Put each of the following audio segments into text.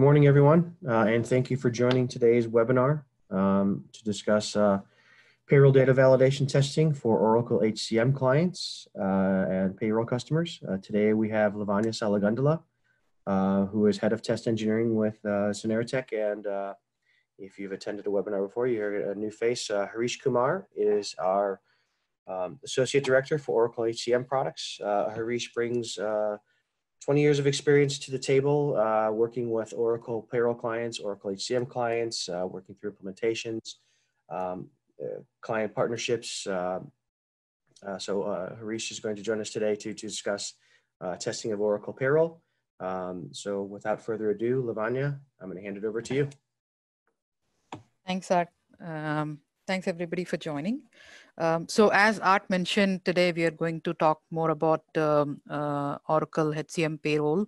Good morning, everyone, uh, and thank you for joining today's webinar um, to discuss uh, payroll data validation testing for Oracle HCM clients uh, and payroll customers. Uh, today we have Lavanya Salagundala, uh, who is head of test engineering with uh, Synertech. And uh, if you've attended a webinar before, you're a new face. Harish Kumar is our um, associate director for Oracle HCM products. Harish brings 20 years of experience to the table, uh, working with Oracle payroll clients, Oracle HCM clients, uh, working through implementations, um, uh, client partnerships. Uh, uh, so uh, Harish is going to join us today to, to discuss testing of Oracle payroll. Um, so without further ado, Lavanya, I'm going to hand it over to you. Thanks, Art. Um, thanks everybody for joining. Um, so as Art mentioned today, we are going to talk more about um, uh, Oracle HCM payroll.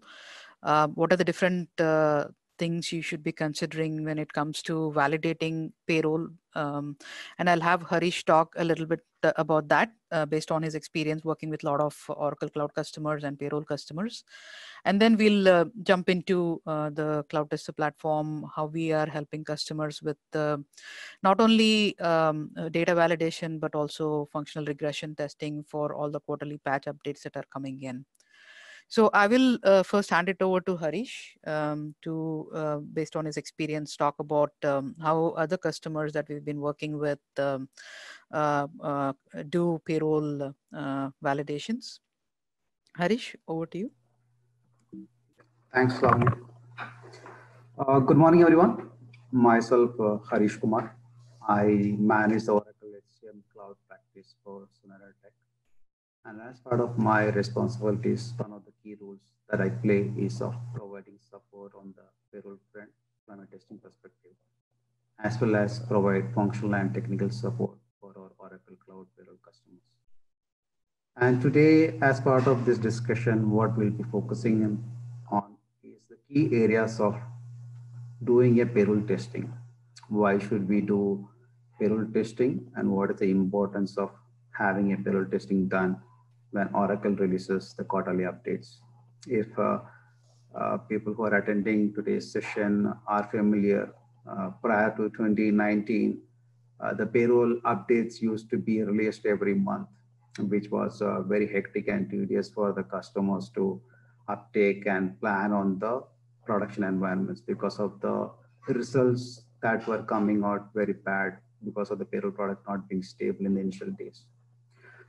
Uh, what are the different uh, things you should be considering when it comes to validating payroll. Um, and I'll have Harish talk a little bit uh, about that uh, based on his experience working with a lot of Oracle Cloud customers and payroll customers. And then we'll uh, jump into uh, the Cloud Tester platform, how we are helping customers with uh, not only um, uh, data validation, but also functional regression testing for all the quarterly patch updates that are coming in. So I will uh, first hand it over to Harish um, to, uh, based on his experience, talk about um, how other customers that we've been working with um, uh, uh do payroll uh, validations. Harish, over to you. Thanks, Lavanya. Uh, good morning, everyone. Myself, Harish Kumar. I manage the Oracle HCM Cloud practice for Sonera Tech. And as part of my responsibilities, one of the key roles that I play is of providing support on the payroll front from a testing perspective, as well as provide functional and technical support for our Oracle Cloud payroll customers. And today, as part of this discussion, what we'll be focusing on is the key areas of doing a payroll testing. Why should we do payroll testing and what is the importance of having a payroll testing done when Oracle releases the quarterly updates. If uh, uh, people who are attending today's session are familiar, uh, prior to 2019, the payroll updates used to be released every month, which was very hectic and tedious for the customers to uptake and plan on the production environments because of the results that were coming out very bad because of the payroll product not being stable in the initial days.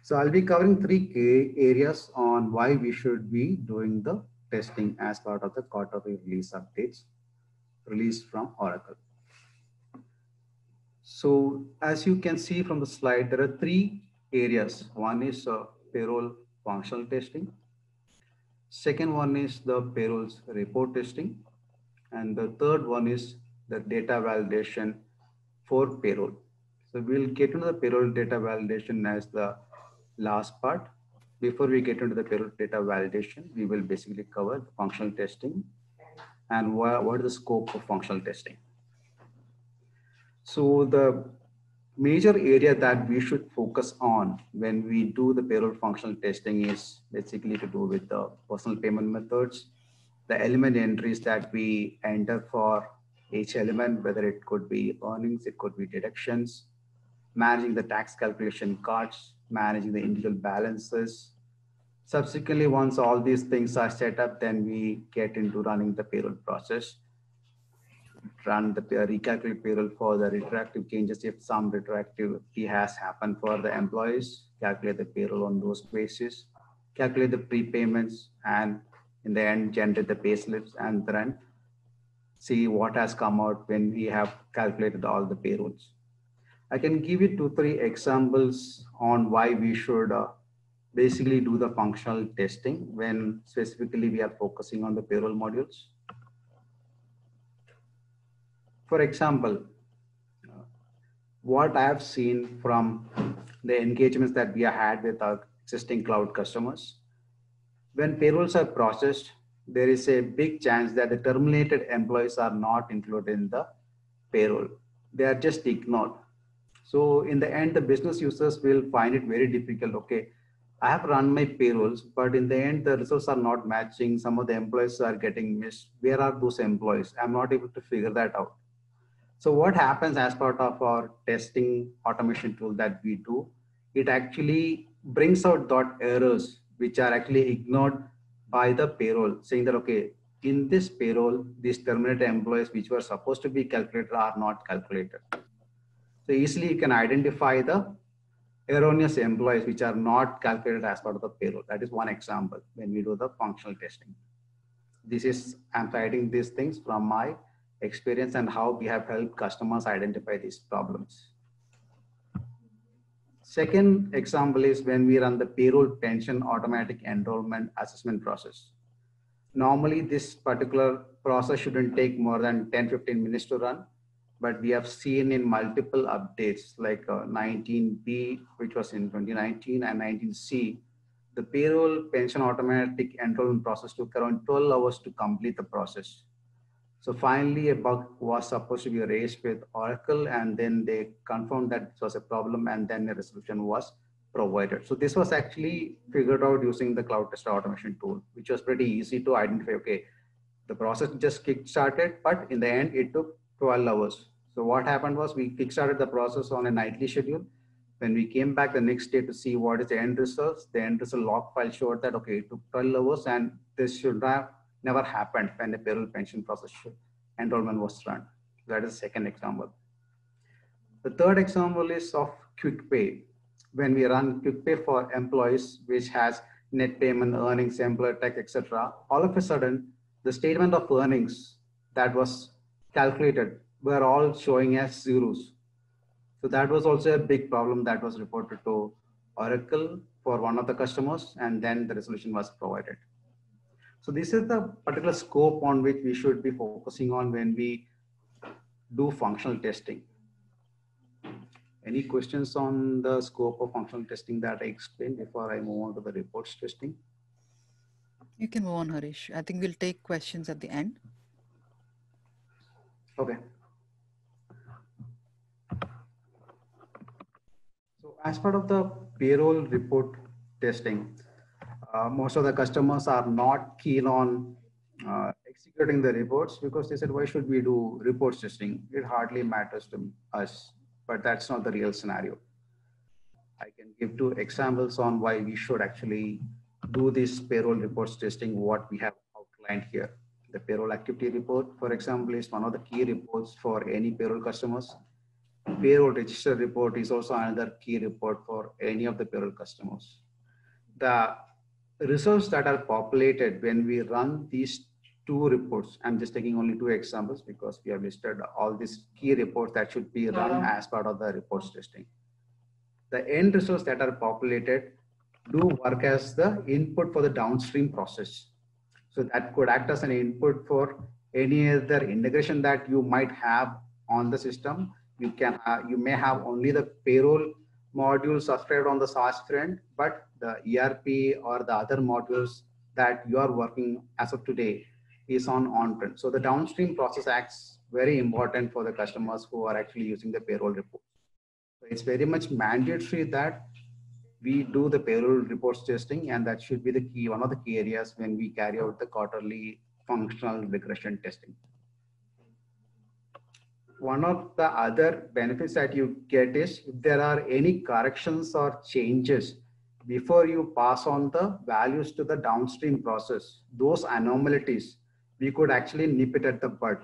So I'll be covering three key areas on why we should be doing the testing as part of the quarterly release updates released from Oracle. So as you can see from the slide, there are three areas. One is uh, payroll functional testing. Second one is the payrolls report testing. And the third one is the data validation for payroll. So we'll get into the payroll data validation as the last part, before we get into the payroll data validation, we will basically cover the functional testing and what, what is the scope of functional testing. So the major area that we should focus on when we do the payroll functional testing is basically to do with the personal payment methods, the element entries that we enter for each element, whether it could be earnings, it could be deductions, managing the tax calculation cards, managing the individual balances. Subsequently, once all these things are set up, then we get into running the payroll process. Run the recalculate payroll for the retroactive changes if some retroactive fee has happened for the employees, calculate the payroll on those basis, calculate the prepayments, and in the end, generate the pay slips and then see what has come out when we have calculated all the payrolls. I can give you two, three examples on why we should uh, basically do the functional testing when specifically we are focusing on the payroll modules. For example, uh, what I have seen from the engagements that we have had with our existing cloud customers, when payrolls are processed, there is a big chance that the terminated employees are not included in the payroll. They are just ignored so in the end, the business users will find it very difficult. Okay, I have run my payrolls, but in the end, the results are not matching. Some of the employees are getting missed. Where are those employees? I'm not able to figure that out. So what happens as part of our testing automation tool that we do, it actually brings out dot errors, which are actually ignored by the payroll saying that, okay, in this payroll, these terminated employees, which were supposed to be calculated are not calculated. So easily you can identify the erroneous employees which are not calculated as part of the payroll. That is one example when we do the functional testing. This is, I'm citing these things from my experience and how we have helped customers identify these problems. Second example is when we run the payroll pension automatic enrollment assessment process. Normally this particular process shouldn't take more than 10, 15 minutes to run but we have seen in multiple updates like uh, 19B, which was in 2019 and 19C, the payroll pension automatic enrollment process took around 12 hours to complete the process. So finally, a bug was supposed to be raised with Oracle, and then they confirmed that it was a problem, and then a resolution was provided. So this was actually figured out using the cloud test automation tool, which was pretty easy to identify. Okay, the process just kick started, but in the end, it took 12 hours. So what happened was we kickstarted the process on a nightly schedule. When we came back the next day to see what is the end results, the end result log file showed that, okay, it took 12 hours and this should have never happened when the payroll pension process enrollment was run. That is the second example. The third example is of QuickPay. When we run QuickPay for employees, which has net payment, earnings, employer tech, etc., all of a sudden, the statement of earnings that was calculated were all showing as zeros. So that was also a big problem that was reported to Oracle for one of the customers and then the resolution was provided. So this is the particular scope on which we should be focusing on when we do functional testing. Any questions on the scope of functional testing that I explained before I move on to the reports testing? You can move on, Harish. I think we'll take questions at the end. Okay. As part of the payroll report testing, uh, most of the customers are not keen on uh, executing the reports because they said, why should we do reports testing? It hardly matters to us, but that's not the real scenario. I can give two examples on why we should actually do this payroll reports testing, what we have outlined here. The payroll activity report, for example, is one of the key reports for any payroll customers payroll register report is also another key report for any of the payroll customers. The results that are populated when we run these two reports, I'm just taking only two examples because we have listed all these key reports that should be run as part of the reports testing. The end results that are populated do work as the input for the downstream process. So that could act as an input for any other integration that you might have on the system you can uh, you may have only the payroll module subscribed on the SaaS front, but the ERP or the other modules that you are working as of today is on on-prem. So the downstream process acts very important for the customers who are actually using the payroll report. So it's very much mandatory that we do the payroll reports testing and that should be the key, one of the key areas when we carry out the quarterly functional regression testing one of the other benefits that you get is if there are any corrections or changes before you pass on the values to the downstream process, those anomalies, we could actually nip it at the bud.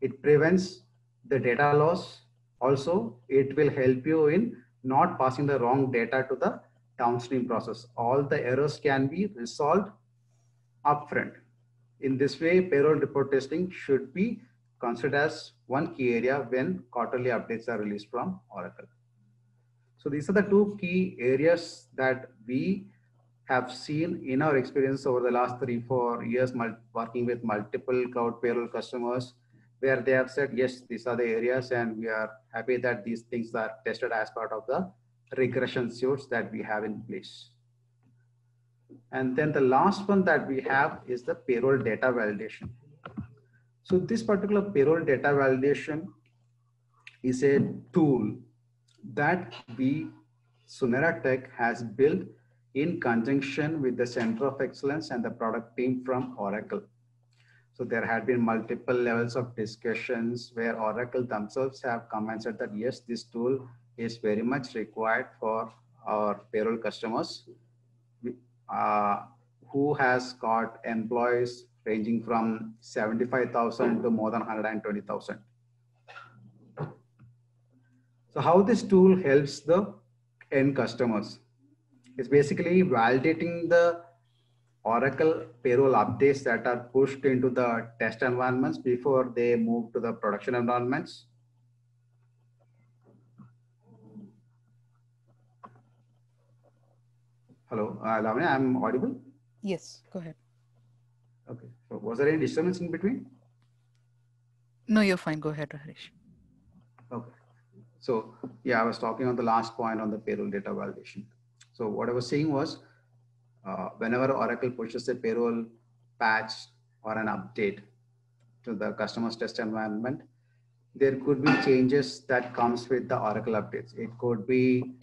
It prevents the data loss. Also, it will help you in not passing the wrong data to the downstream process. All the errors can be resolved upfront. In this way, payroll report testing should be considered as one key area when quarterly updates are released from Oracle. So these are the two key areas that we have seen in our experience over the last three, four years working with multiple cloud payroll customers where they have said, yes, these are the areas and we are happy that these things are tested as part of the regression suits that we have in place. And then the last one that we have is the payroll data validation. So this particular payroll data validation is a tool that we Sunera Tech has built in conjunction with the Center of Excellence and the product team from Oracle. So there had been multiple levels of discussions where Oracle themselves have come and said that yes, this tool is very much required for our payroll customers uh, who has got employees ranging from 75,000 to more than 120,000. So how this tool helps the end customers is basically validating the Oracle payroll updates that are pushed into the test environments before they move to the production environments. Hello, uh, Lavanya, I'm audible? Yes, go ahead. Okay. So was there any disturbance in between? No, you're fine. Go ahead, Harish. Okay. So yeah, I was talking on the last point on the payroll data validation. So what I was saying was, uh, whenever Oracle pushes a payroll patch or an update to the customer's test environment, there could be changes that comes with the Oracle updates. It could be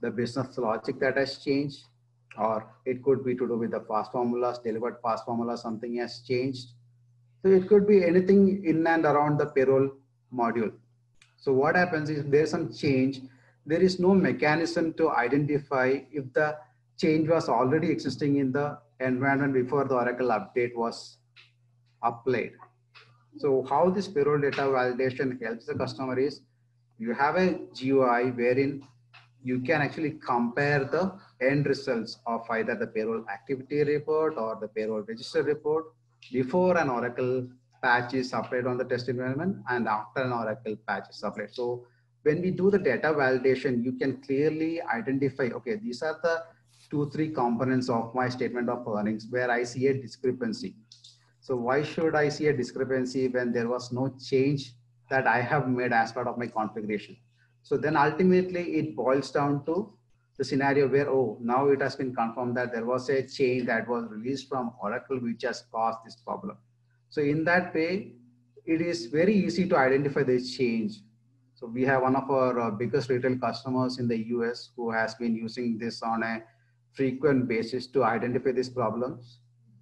the business logic that has changed or it could be to do with the fast formulas, delivered fast formula, something has changed. So it could be anything in and around the payroll module. So what happens is there's some change. There is no mechanism to identify if the change was already existing in the environment before the Oracle update was applied. So how this payroll data validation helps the customer is you have a GUI wherein you can actually compare the end results of either the payroll activity report or the payroll register report before an Oracle patch is applied on the test environment and after an Oracle patch is applied. So when we do the data validation, you can clearly identify, okay, these are the two, three components of my statement of earnings where I see a discrepancy. So why should I see a discrepancy when there was no change that I have made as part of my configuration? So then ultimately it boils down to the scenario where, oh, now it has been confirmed that there was a change that was released from Oracle which has caused this problem. So in that way, it is very easy to identify this change. So we have one of our uh, biggest retail customers in the US who has been using this on a frequent basis to identify these problems.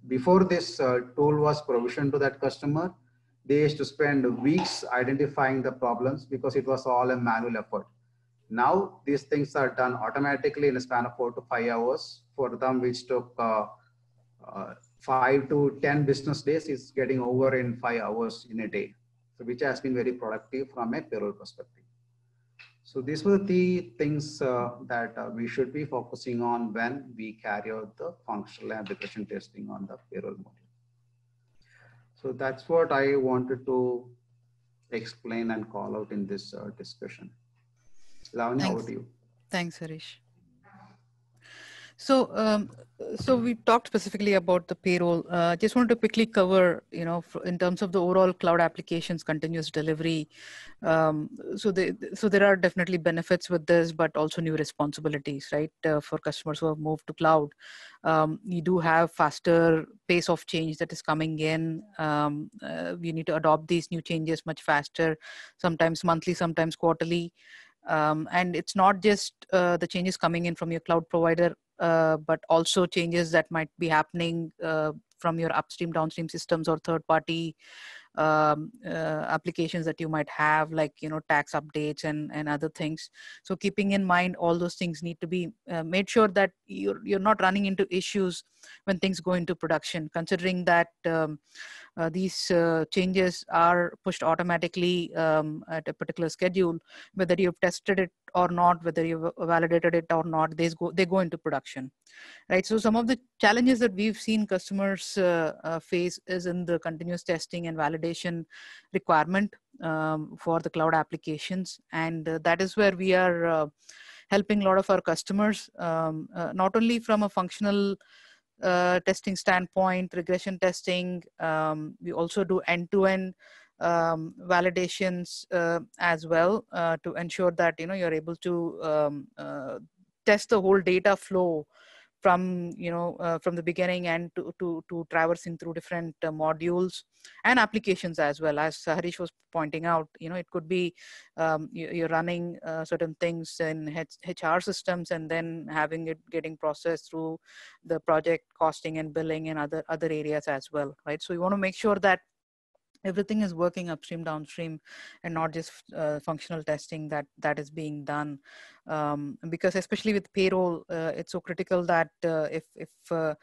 Before this uh, tool was provisioned to that customer, they used to spend weeks identifying the problems because it was all a manual effort. Now these things are done automatically in a span of four to five hours. For them, which took uh, uh, five to 10 business days is getting over in five hours in a day. So which has been very productive from a payroll perspective. So these were the things uh, that uh, we should be focusing on when we carry out the functional application testing on the payroll module. So that's what I wanted to explain and call out in this uh, discussion. Lavanya, Thanks. over to you. Thanks, Harish. So, um, so we talked specifically about the payroll. Uh, just wanted to quickly cover, you know, in terms of the overall cloud applications continuous delivery. Um, so, the so there are definitely benefits with this, but also new responsibilities, right? Uh, for customers who have moved to cloud, um, you do have faster pace of change that is coming in. Um, uh, you need to adopt these new changes much faster, sometimes monthly, sometimes quarterly. Um, and it's not just uh, the changes coming in from your cloud provider, uh, but also changes that might be happening uh, from your upstream, downstream systems or third party um, uh, applications that you might have like you know tax updates and and other things so keeping in mind all those things need to be uh, made sure that you're you're not running into issues when things go into production considering that um, uh, these uh, changes are pushed automatically um, at a particular schedule whether you've tested it or not whether you validated it or not they go they go into production right so some of the challenges that we've seen customers uh, uh, face is in the continuous testing and validation requirement um, for the cloud applications and uh, that is where we are uh, helping a lot of our customers um, uh, not only from a functional uh, testing standpoint regression testing um, we also do end to end um, validations uh, as well uh, to ensure that you know you're able to um, uh, test the whole data flow from you know uh, from the beginning and to to, to traversing through different uh, modules and applications as well as Harish was pointing out you know it could be um, you, are running uh, certain things in H HR systems and then having it getting processed through the project costing and billing and other other areas as well right so you want to make sure that everything is working upstream downstream and not just uh, functional testing that that is being done um, because especially with payroll uh, it's so critical that uh, if if uh,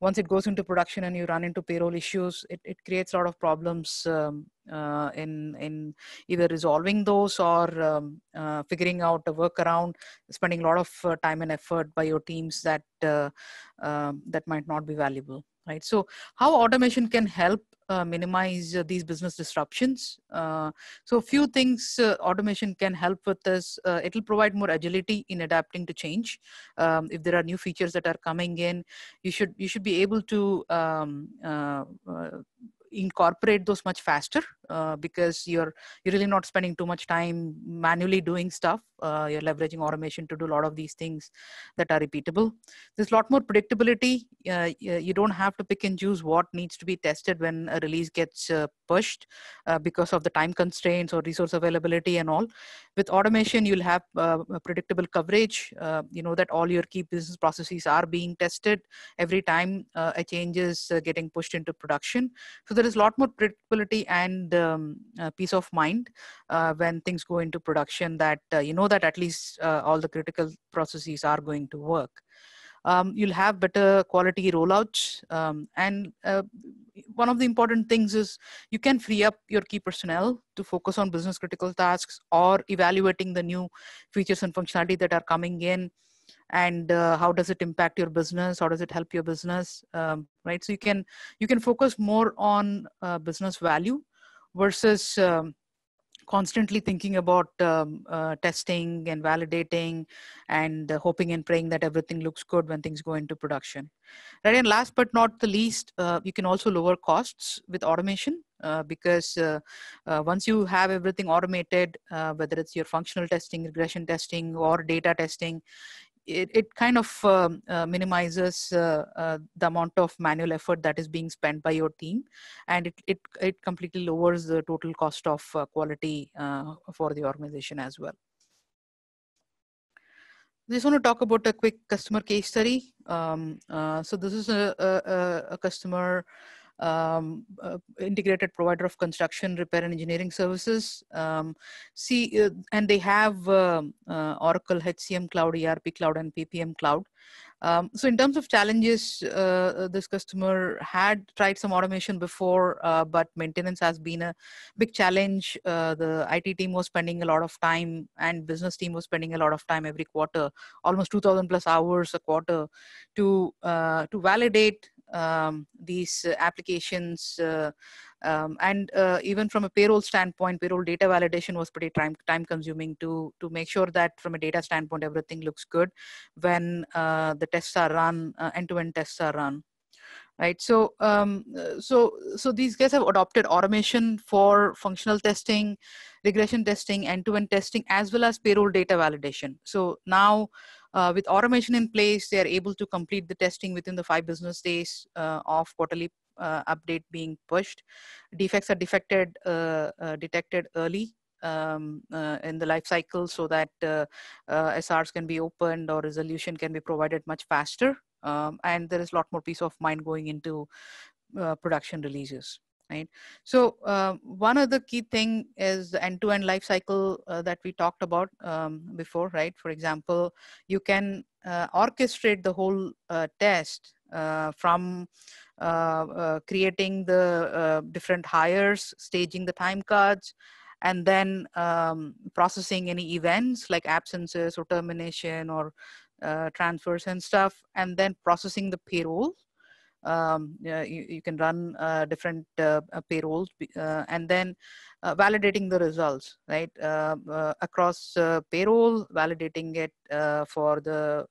once it goes into production and you run into payroll issues it, it creates a lot of problems um, uh, in in either resolving those or um, uh, figuring out a workaround spending a lot of time and effort by your teams that um, that might not be valuable right so how automation can help uh, minimize uh, these business disruptions. Uh, so few things uh, automation can help with this. it'll provide more agility in adapting to change. Um, if there are new features that are coming in, you should you should be able to um, incorporate those much faster uh, because you're you're really not spending too much time manually doing stuff uh, you're leveraging automation to do a lot of these things that are repeatable there's a lot more predictability uh, you don't have to pick and choose what needs to be tested when a release gets uh, pushed uh, because of the time constraints or resource availability and all with automation you'll have uh, predictable coverage you know that all your key business processes are being tested every time a change is getting pushed into production so there is a lot more predictability and um, uh, peace of mind uh, when things go into production that uh, you know that at least uh, all the critical processes are going to work um, you'll have better quality rollouts um, and uh, one of the important things is you can free up your key personnel to focus on business critical tasks or evaluating the new features and functionality that are coming in and uh, how does it impact your business how does it help your business um, right so you can you can focus more on uh, business value versus um, constantly thinking about um, uh, testing and validating and uh, hoping and praying that everything looks good when things go into production right and last but not the least uh, you can also lower costs with automation uh, because uh, uh, once you have everything automated whether it's your functional testing regression testing or data testing it, it kind of um, uh, minimizes uh, uh, the amount of manual effort that is being spent by your team and it, it, it completely lowers the total cost of uh, quality for the organization as well. Just want to talk about a quick customer case study. Um, so this is a, a, a customer um, uh, integrated provider of construction, repair, and engineering services. Um, see, uh, and they have uh, uh Oracle HCM Cloud, ERP Cloud, and PPM Cloud. Um, so in terms of challenges, uh, uh, this customer had tried some automation before, but maintenance has been a big challenge. the IT team was spending a lot of time and business team was spending a lot of time every quarter, almost 2000 plus hours a quarter to, to validate um, these uh, applications uh, um, and uh, even from a payroll standpoint payroll data validation was pretty time time consuming to to make sure that from a data standpoint everything looks good when the tests are run end to end tests are run right so um, so so these guys have adopted automation for functional testing regression testing end to end testing as well as payroll data validation so now uh, with automation in place, they are able to complete the testing within the five business days uh, of quarterly uh, update being pushed. Defects are defected, uh, uh, detected early um, uh, in the life cycle so that uh, uh, SRs can be opened or resolution can be provided much faster. Um, and there is a lot more peace of mind going into production releases right so uh, one other key thing is the end-to-end life cycle uh, that we talked about um, before right for example you can uh, orchestrate the whole uh, test uh, from uh, creating the different hires staging the time cards and then um, processing any events like absences or termination or transfers and stuff and then processing the payroll um, you, you, can run uh, different uh, uh, payrolls and then validating the results, right? Um, across payroll, validating it for the,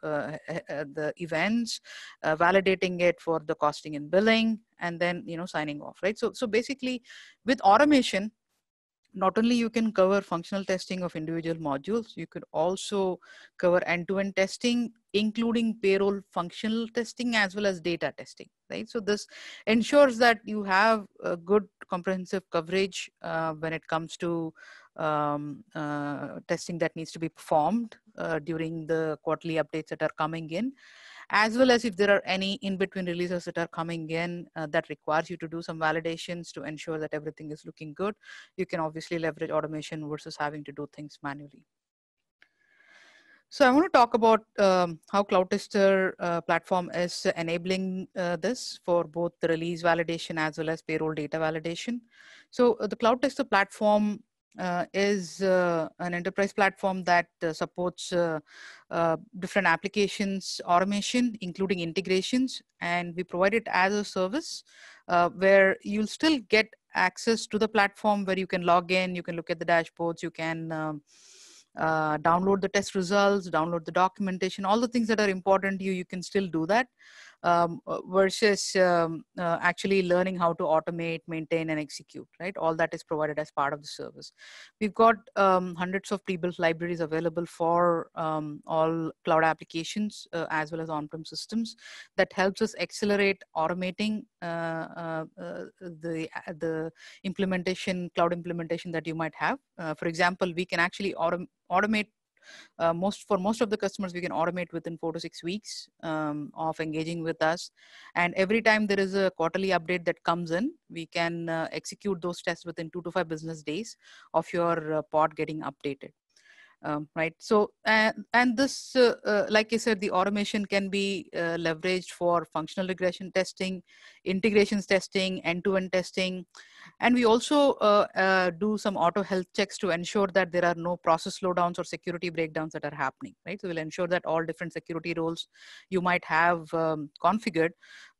the events, validating it for the costing and billing, and then, you know, signing off, right? So, so basically with automation, not only you can cover functional testing of individual modules, you could also cover end-to-end -end testing, including payroll functional testing as well as data testing, right? So this ensures that you have a good comprehensive coverage uh, when it comes to um, uh, testing that needs to be performed uh, during the quarterly updates that are coming in as well as if there are any in-between releases that are coming in uh, that requires you to do some validations to ensure that everything is looking good, you can obviously leverage automation versus having to do things manually. So I want to talk about um, how Cloud Tester uh, platform is enabling uh, this for both the release validation as well as payroll data validation. So uh, the Cloud Tester platform uh, is uh, an enterprise platform that uh, supports uh, uh, different applications automation, including integrations. And we provide it as a service uh, where you'll still get access to the platform where you can log in, you can look at the dashboards, you can um, download the test results, download the documentation, all the things that are important to you, you can still do that um, uh, versus um, uh, actually learning how to automate, maintain, and execute, right? All that is provided as part of the service. We've got um, hundreds of pre-built libraries available for um, all cloud applications uh, as well as on-prem systems that helps us accelerate automating uh, uh, uh the, the implementation, cloud implementation that you might have. for example, we can actually autom automate uh, most for most of the customers we can automate within four to six weeks um, of engaging with us and every time there is a quarterly update that comes in we can uh, execute those tests within two to five business days of your uh, pod getting updated um, right so and, and this uh, uh, like i said the automation can be uh, leveraged for functional regression testing integrations testing end-to-end -end testing and we also uh, uh, do some auto health checks to ensure that there are no process slowdowns or security breakdowns that are happening, right? So we'll ensure that all different security roles you might have um, configured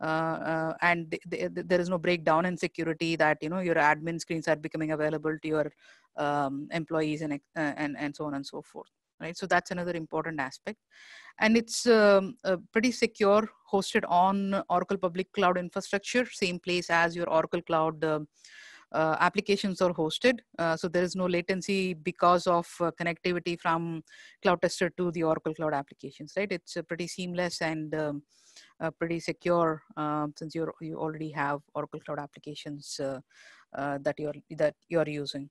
uh, uh and th th there is no breakdown in security that, you know, your admin screens are becoming available to your um, employees and, uh, and, and so on and so forth. Right? so that's another important aspect and it's um, uh, pretty secure hosted on oracle public cloud infrastructure same place as your oracle cloud uh, uh, applications are hosted. Uh, so there is no latency because of uh, connectivity from Cloud Tester to the Oracle Cloud applications, right? It's uh, pretty seamless and um, uh, pretty secure um, since you you already have Oracle Cloud applications uh, that you're that you're using.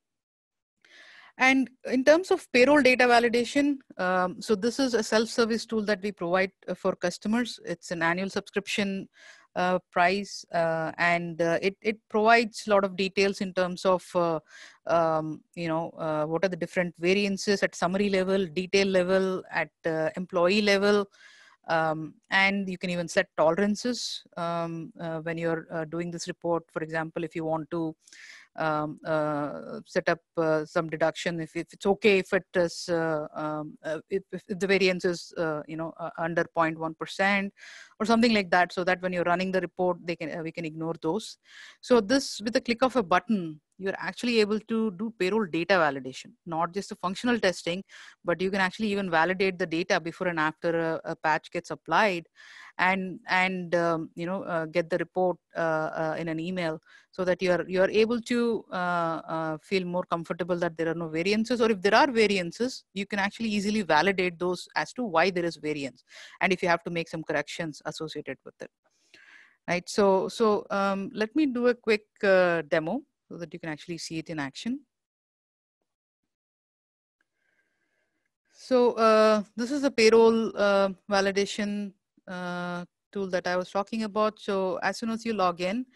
And in terms of payroll data validation, um, so this is a self-service tool that we provide for customers. It's an annual subscription uh, price uh, and uh, it, it provides a lot of details in terms of uh, um, you know uh, what are the different variances at summary level detail level at uh, employee level um, and you can even set tolerances um, when you're doing this report for example if you want to um, uh, set up uh, some deduction if, if it's okay if it is uh, um, uh, if, if, the variance is uh, you know uh, under 0.1 percent or something like that so that when you're running the report they can we can ignore those so this with the click of a button you're actually able to do payroll data validation not just the functional testing but you can actually even validate the data before and after a, a patch gets applied and and um, you know uh, get the report uh, uh, in an email so that you are you are able to uh, feel more comfortable that there are no variances or if there are variances you can actually easily validate those as to why there is variance and if you have to make some corrections associated with it right so so um, let me do a quick demo so that you can actually see it in action So uh, this is a payroll uh, validation uh, tool that I was talking about. So as soon as you log in,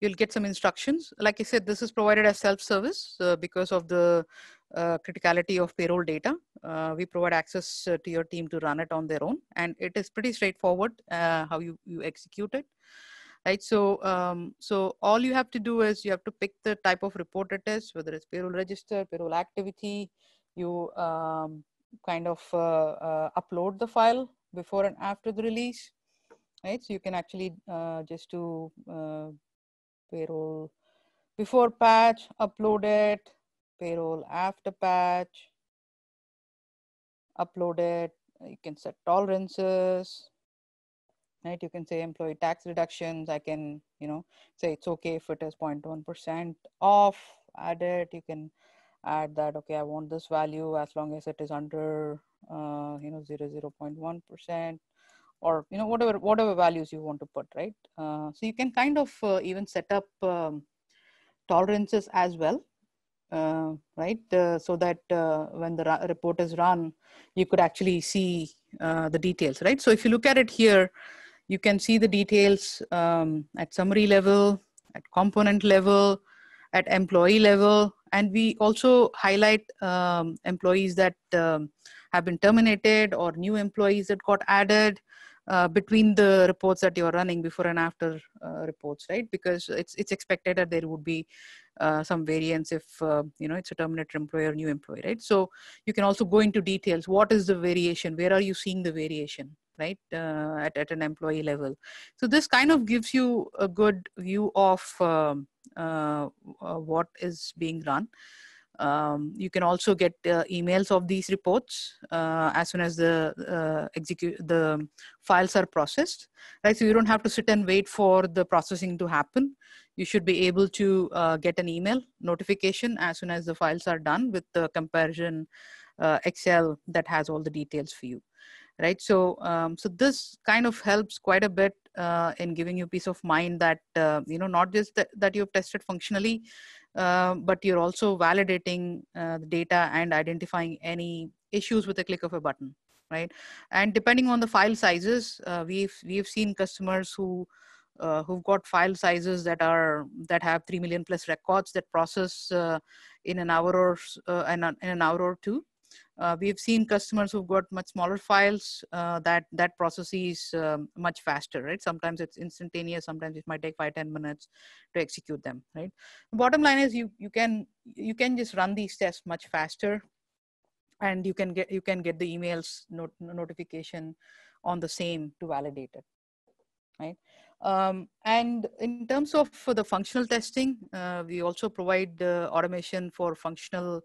you'll get some instructions. Like I said, this is provided as self-service uh, because of the uh, criticality of payroll data. Uh, we provide access uh, to your team to run it on their own. And it is pretty straightforward uh, how you, you execute it. Right, so um, so all you have to do is you have to pick the type of report it is, whether it's payroll register, payroll activity. You um, kind of uh, upload the file before and after the release, right? So you can actually uh, just do uh, payroll before patch, upload it, payroll after patch, upload it. You can set tolerances, right? You can say employee tax reductions. I can, you know, say it's okay if it is 0.1% off, add it. You can add that, okay, I want this value as long as it is under uh, you know, zero, zero point one percent, or, you know, whatever, whatever values you want to put, right? Uh, so you can kind of uh, even set up um, tolerances as well, uh, right? Uh, so that uh, when the report is run, you could actually see the details, right? So if you look at it here, you can see the details um, at summary level, at component level, at employee level and we also highlight um, employees that um, have been terminated or new employees that got added uh, between the reports that you're running before and after uh, reports right because it's it's expected that there would be uh, some variance if uh, you know it's a terminated employee or new employee right so you can also go into details what is the variation where are you seeing the variation right uh, at, at an employee level so this kind of gives you a good view of um, uh, uh what is being run um, you can also get uh, emails of these reports uh, as soon as the uh, execute the files are processed right so you don't have to sit and wait for the processing to happen you should be able to get an email notification as soon as the files are done with the comparison excel that has all the details for you right so um, so this kind of helps quite a bit uh, in giving you peace of mind that uh, you know not just that, that you've tested functionally uh, but you're also validating uh, the data and identifying any issues with a click of a button right and depending on the file sizes uh, we've we've seen customers who uh, who've got file sizes that are that have 3 million plus records that process uh, in an hour or uh, in, an, in an hour or two uh, we've seen customers who've got much smaller files uh, that that process is um, much faster, right? Sometimes it's instantaneous. Sometimes it might take five, 10 minutes to execute them, right? The bottom line is you, you can you can just run these tests much faster and you can get you can get the emails not, notification on the same to validate it, right? Um, and in terms of the functional testing, uh, we also provide uh, automation for functional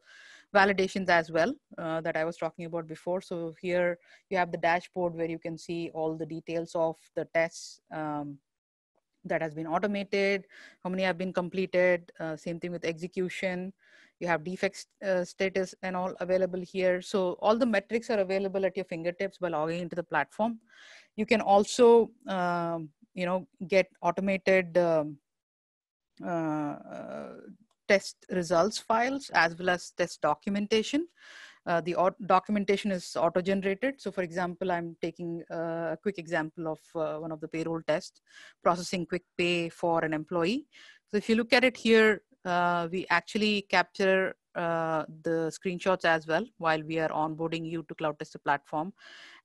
validations as well uh, that I was talking about before. So here you have the dashboard where you can see all the details of the tests um, that has been automated, how many have been completed, uh, same thing with execution. You have defect uh, status and all available here. So all the metrics are available at your fingertips by logging into the platform. You can also, um, you know, get automated um, uh, uh, test results files as well as test documentation. Uh, the documentation is auto-generated. So for example, I'm taking uh, a quick example of uh, one of the payroll tests, processing quick pay for an employee. So if you look at it here, uh, we actually capture uh, the screenshots as well while we are onboarding you to Cloud Tester platform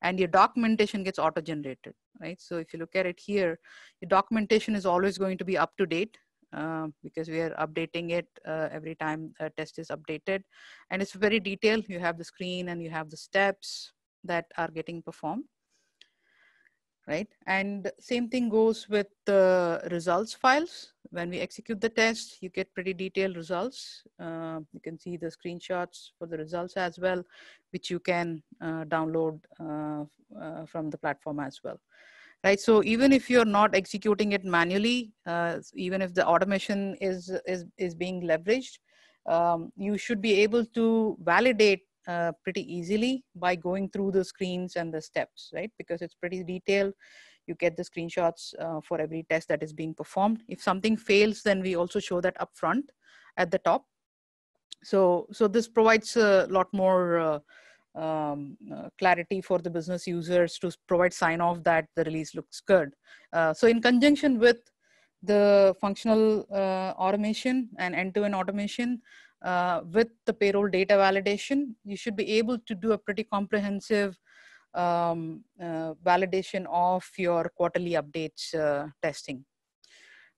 and your documentation gets auto-generated, right? So if you look at it here, your documentation is always going to be up to date uh, because we are updating it uh, every time a test is updated. And it's very detailed. You have the screen and you have the steps that are getting performed, right? And same thing goes with the results files. When we execute the test, you get pretty detailed results. Uh, you can see the screenshots for the results as well, which you can uh, download uh, from the platform as well right? So even if you're not executing it manually, uh, even if the automation is, is, is being leveraged, um, you should be able to validate uh, pretty easily by going through the screens and the steps, right? Because it's pretty detailed. You get the screenshots uh, for every test that is being performed. If something fails, then we also show that upfront at the top. So, so this provides a lot more uh, um, uh, clarity for the business users to provide sign off that the release looks good. Uh, so in conjunction with the functional uh, automation and end-to-end automation uh, with the payroll data validation, you should be able to do a pretty comprehensive um, uh, validation of your quarterly updates uh, testing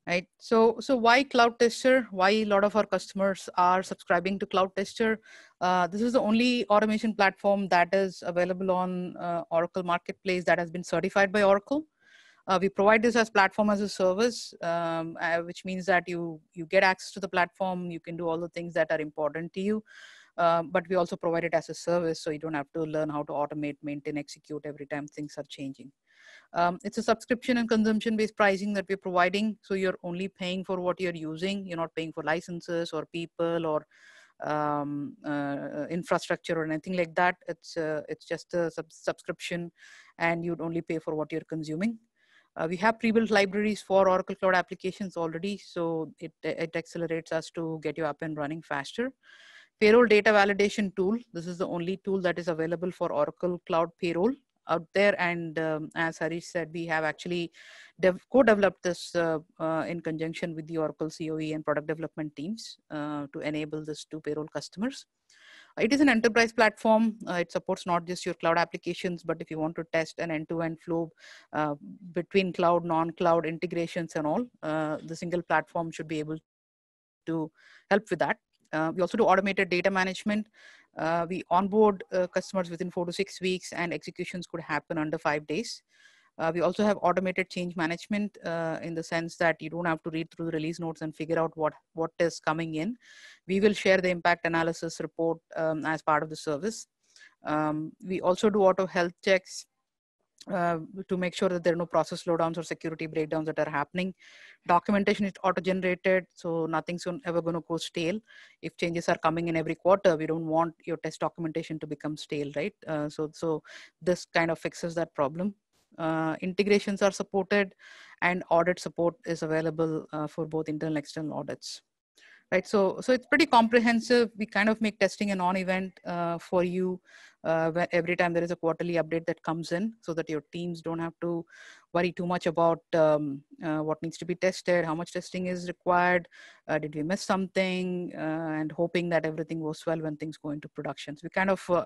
right? So, so why Cloud Tester? Why a lot of our customers are subscribing to Cloud Tester? Uh, this is the only automation platform that is available on uh, Oracle Marketplace that has been certified by Oracle. Uh, we provide this as platform as a service, um, uh, which means that you you get access to the platform, you can do all the things that are important to you. Um, but we also provide it as a service so you don't have to learn how to automate maintain execute every time things are changing um, it's a subscription and consumption based pricing that we're providing. So you're only paying for what you're using. You're not paying for licenses or people or um, uh, infrastructure or anything like that. It's, uh, it's just a sub subscription and you'd only pay for what you're consuming. Uh, we have pre-built libraries for Oracle Cloud applications already, so it, it accelerates us to get you up and running faster. Payroll data validation tool. This is the only tool that is available for Oracle Cloud Payroll out there. And um, as Harish said, we have actually dev- co-developed this uh, uh, in conjunction with the Oracle COE and product development teams uh, to enable this to payroll customers. It is an enterprise platform. Uh, it supports not just your cloud applications, but if you want to test an end-to-end flow uh, between cloud, non-cloud integrations and all, uh, the single platform should be able to help with that. Uh, we also do automated data management. Uh, we onboard uh, customers within four to six weeks and executions could happen under five days. Uh, we also have automated change management uh, in the sense that you don't have to read through the release notes and figure out what, what is coming in. We will share the impact analysis report um, as part of the service. Um, we also do auto health checks uh, to make sure that there are no process slowdowns or security breakdowns that are happening. Documentation is auto-generated, so nothing's ever going to go stale. If changes are coming in every quarter, we don't want your test documentation to become stale, right? Uh, so, so this kind of fixes that problem. Uh, integrations are supported, and audit support is available uh, for both internal and external audits right? So, so it's pretty comprehensive. We kind of make testing a non-event uh, for you uh, every time there is a quarterly update that comes in so that your teams don't have to worry too much about um, uh, what needs to be tested, how much testing is required, uh, did we miss something, uh, and hoping that everything goes well when things go into production. So we kind of uh,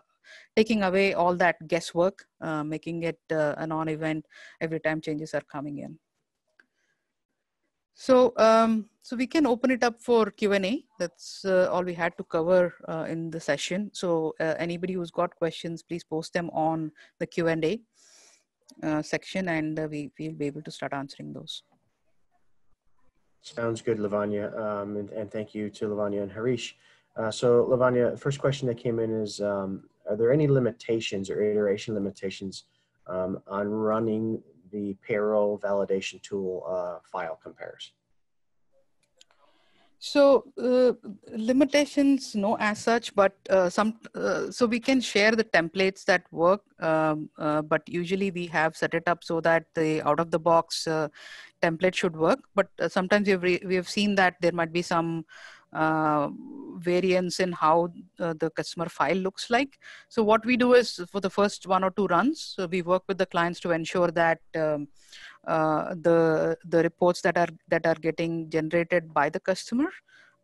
taking away all that guesswork, uh, making it a non-event every time changes are coming in. So, um, so we can open it up for Q&A. That's uh, all we had to cover uh, in the session. So uh, anybody who's got questions, please post them on the Q&A uh, section and uh, we, we'll be able to start answering those. Sounds good, Lavanya. Um, and, and, thank you to Lavanya and Harish. Uh, so Lavanya, first question that came in is, um, are there any limitations or iteration limitations um, on running the payroll validation tool uh, file compares. So uh, limitations, no, as such, but uh, some uh, so we can share the templates that work. Um, uh, but usually we have set it up so that the out of the box uh, template should work. But uh, sometimes we have we have seen that there might be some uh, variance in how uh, the customer file looks like. So what we do is for the first one or two runs, so we work with the clients to ensure that um, uh, the the reports that are that are getting generated by the customer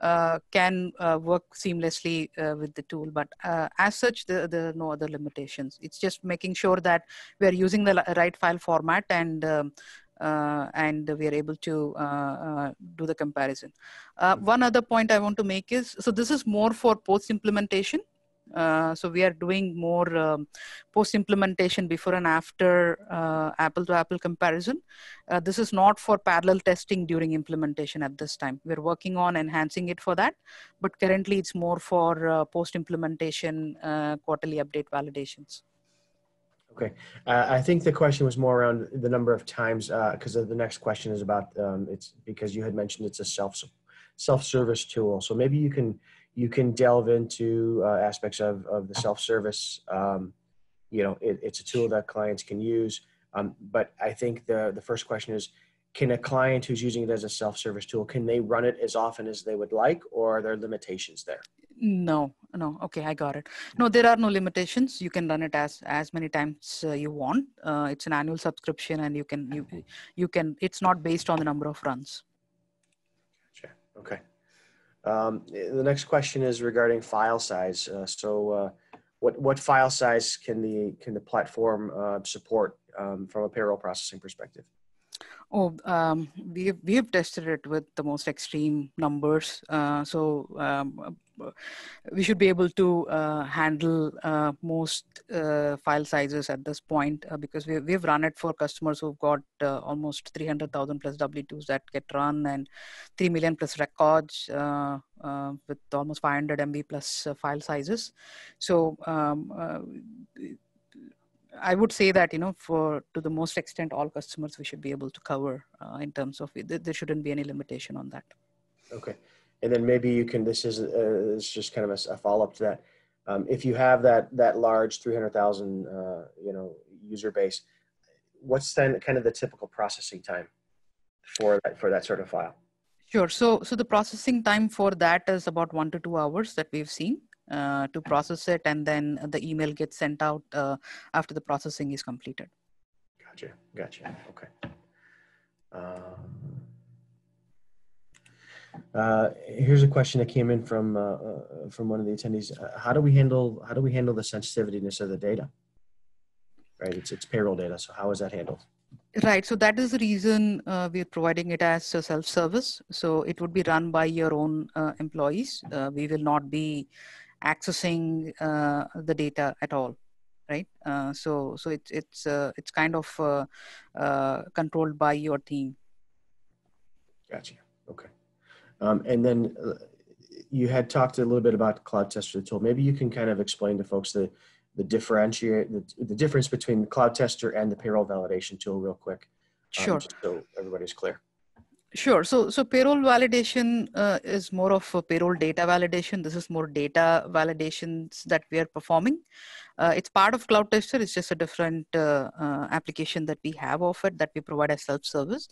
uh, can uh, work seamlessly uh, with the tool. But uh, as such, there, there, are no other limitations. It's just making sure that we are using the right file format and um, uh, and we are able to uh, uh, do the comparison. Mm-hmm. one other point I want to make is, so this is more for post-implementation. Uh, so we are doing more um, post implementation before and after uh, apple to apple comparison uh, this is not for parallel testing during implementation at this time we're working on enhancing it for that but currently it's more for post implementation quarterly update validations Okay. Uh, I think the question was more around the number of times, because uh, the next question is about um, it's because you had mentioned it's a self self service tool. So maybe you can you can delve into uh, aspects of of the self service. Um, you know, it, it's a tool that clients can use. Um, but I think the the first question is, can a client who's using it as a self service tool can they run it as often as they would like, or are there limitations there? No, no. Okay, I got it. No, there are no limitations. You can run it as as many times uh, you want. Uh, it's an annual subscription, and you can you you can. It's not based on the number of runs. Gotcha. Okay. Um, the next question is regarding file size. Uh, so, uh, what what file size can the can the platform uh, support um, from a payroll processing perspective? Oh, um, we we have tested it with the most extreme numbers. Uh, so um, we should be able to uh, handle uh, most uh, file sizes at this point uh, because we, we've run it for customers who've got uh, almost 300,000 plus W2s that get run and 3 million plus records uh, with almost 500 MB plus file sizes. So um, I would say that you know, for to the most extent, all customers we should be able to cover in terms of there shouldn't be any limitation on that. Okay and then maybe you can this is, uh, this just kind of a, a follow-up to that um, if you have that that large 300000 uh, you know user base what's then kind of the typical processing time for that for that sort of file sure so so the processing time for that is about one to two hours that we've seen uh, to process it and then the email gets sent out uh, after the processing is completed gotcha gotcha okay um, uh, here's a question that came in from uh, uh from one of the attendees. Uh, how do we handle how do we handle the sensitiveness of the data? Right, it's it's payroll data. So how is that handled? Right. So that is the reason uh, we're providing it as a self-service. So it would be run by your own employees. we will not be accessing the data at all right uh, so so it's it's uh, it's kind of uh, controlled by your team gotcha okay um, and then uh, you had talked a little bit about Cloud Tester tool. Maybe you can kind of explain to folks the the differentiate the, the difference between the Cloud Tester and the payroll validation tool, real quick. Um, sure. Um, so everybody's clear. Sure. So, so payroll validation uh, is more of a payroll data validation. This is more data validations that we are performing, uh, it's part of Cloud Tester. It's just a different uh, uh, application that we have of it that we provide as self-service.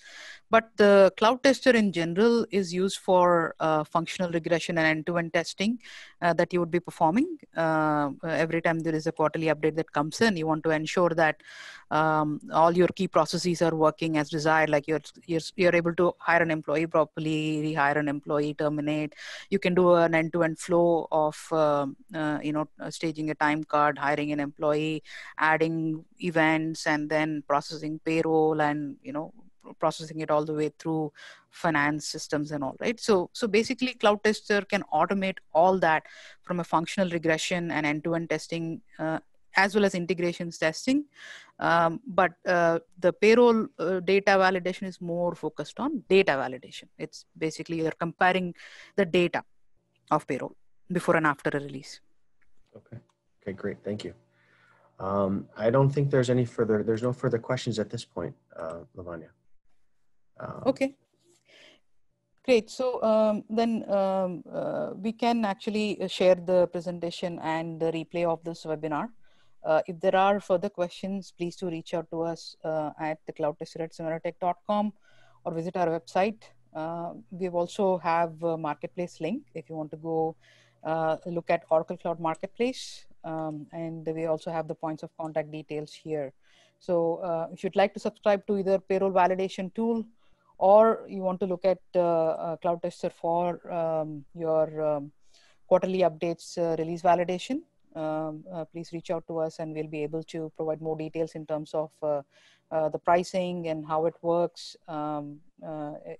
But the Cloud Tester in general is used for uh, functional regression and end-to-end testing uh, that you would be performing. Uh, every time there is a quarterly update that comes in, you want to ensure that um, all your key processes are working as desired, like you're, you're, you're able to hire an employee properly, rehire an employee, terminate. You can do an end-to-end flow of, you know, staging a time card, hire hiring an employee adding events and then processing payroll and you know processing it all the way through finance systems and all right so so basically cloud tester can automate all that from a functional regression and end-to-end testing uh, as well as integrations testing um, but uh, the payroll uh, data validation is more focused on data validation it's basically you're comparing the data of payroll before and after a release okay Okay, great. Thank you. Um, I don't think there's any further, there's no further questions at this point, uh, Lavanya. Um, okay. Great. So um, then um, uh, we can actually uh, share the presentation and the replay of this webinar. Uh, if there are further questions, please do reach out to us uh, at thecloudtester@sonoratech.com or visit our website. Uh, we also have a marketplace link if you want to go uh, look at Oracle Cloud Marketplace um, and we also have the points of contact details here. So uh, if you'd like to subscribe to either payroll validation tool or you want to look at uh, uh Cloud Tester for um, your um, quarterly updates uh, release validation, um, uh, please reach out to us and we'll be able to provide more details in terms of uh, the pricing and how it works. Um,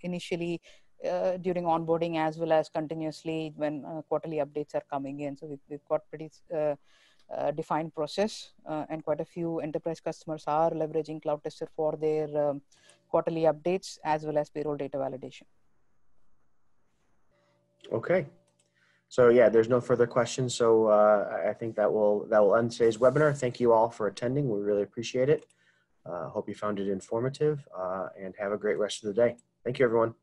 initially, uh, during onboarding as well as continuously when uh, quarterly updates are coming in. So we've, we've got pretty uh, uh defined process uh, and quite a few enterprise customers are leveraging Cloud Tester for their um, quarterly updates as well as payroll data validation. Okay. So yeah, there's no further questions. So uh, I think that will that will end today's webinar. Thank you all for attending. We really appreciate it. hope you found it informative and have a great rest of the day. Thank you, everyone.